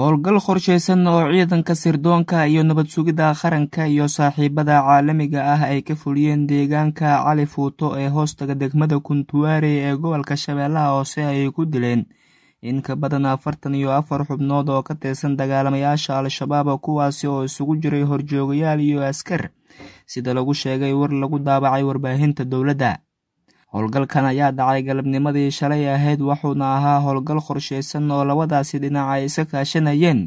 howlgal qorshaysan oo ciidanka sirdoonka iyo nabad sugidda qaranka iyo saaxiibada caalamiga ah ay ka fuliyeen deegaanka cali fuuto ee hoostaga degmada kuntuwaarey ee gobolka shabeellaha hoose ay ku dileen in ka badan afartan iyo afar xubnood oo ka tirsan dagaalamayaasha al-shabaab kuwaasi oo isugu jiray horjoogayaal iyo askar sida lagu sheegay war lagu daabacay warbaahinta dowladda howlgalkan ayaa dhacay galabnimadii shalay ahayd wuxuuna ahaa howlgal qorshaysan oo labadaasi dhinac ay iska kaashanayeen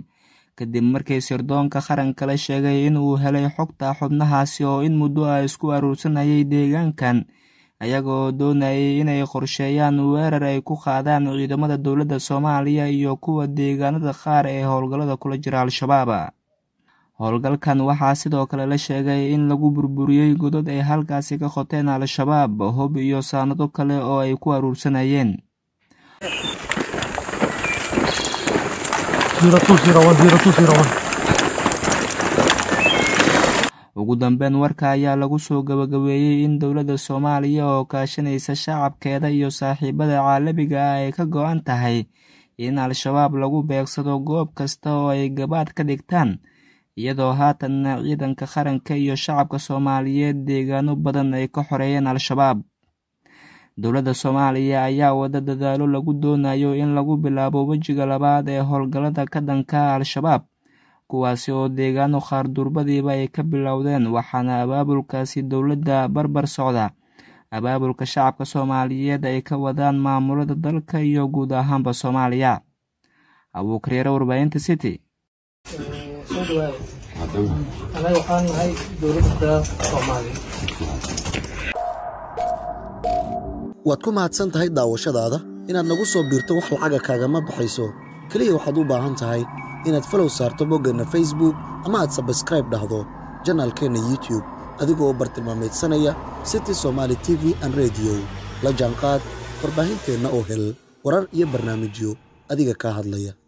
kadib markii sirdoonka qaranka la sheegay uu helay xogta xubnahaasi oo in muddo ah isku aruursanayay deegaankan ayagaoo doonayay inay qorsheeyaan weerar ay ku qaadaan ciidamada dowladda soomaaliya iyo kuwa deegaanada qaar ee howlgallada kula jira al-shabaaba howlgalkan waxaa sidoo kale la sheegay in lagu burburiyey godad ay halkaasi ka qoteen al-shabaab hob iyo saanado kale oo ay ku aruursanayeen ugu dambeen warka ayaa lagu soo gabagabeeyey in dowladda soomaaliya oo kaashanaysa shacabkeeda iyo saaxiibada caalamiga ah ay ka go-an tahay in al-shabaab lagu beegsado goob kasta oo ay gabaad ka dhigtaan iyadoo haatanna ciidanka qaranka iyo shacabka soomaaliyeed deegaano badan ay ka xoreeyeen al-shabaab dowladda soomaaliya ayaa wada dadaalo lagu doonayo in lagu bilaabo wejiga labaad ee howlgallada ka danka al-shabaab kuwaasi oo deegaano qaar durbadiiba ay ka bilowdeen waxaana abaabulkaasi dowladda barbar socda abaabulka shacabka soomaaliyeed ay ka wadaan maamulada dalka iyo guud ahaanba soomaaliya abuukareere warbaahinta city anaga waxaan nahay dowladda soomaaliya waad ku mahadsan tahay daawashadaada inaad nagu soo biirto wax lacaga kaagama baxayso keliya waxaad u baahan tahay inaad falow saarto boggeenna facebook ama aad sabskraib dhahdo janaalkeenna youtube adigoo bartilmaameedsanaya city somaali t v an rediyo la jaanqaad warbaahinteenna oo hel warar iyo barnaamijyo adiga kaa hadlaya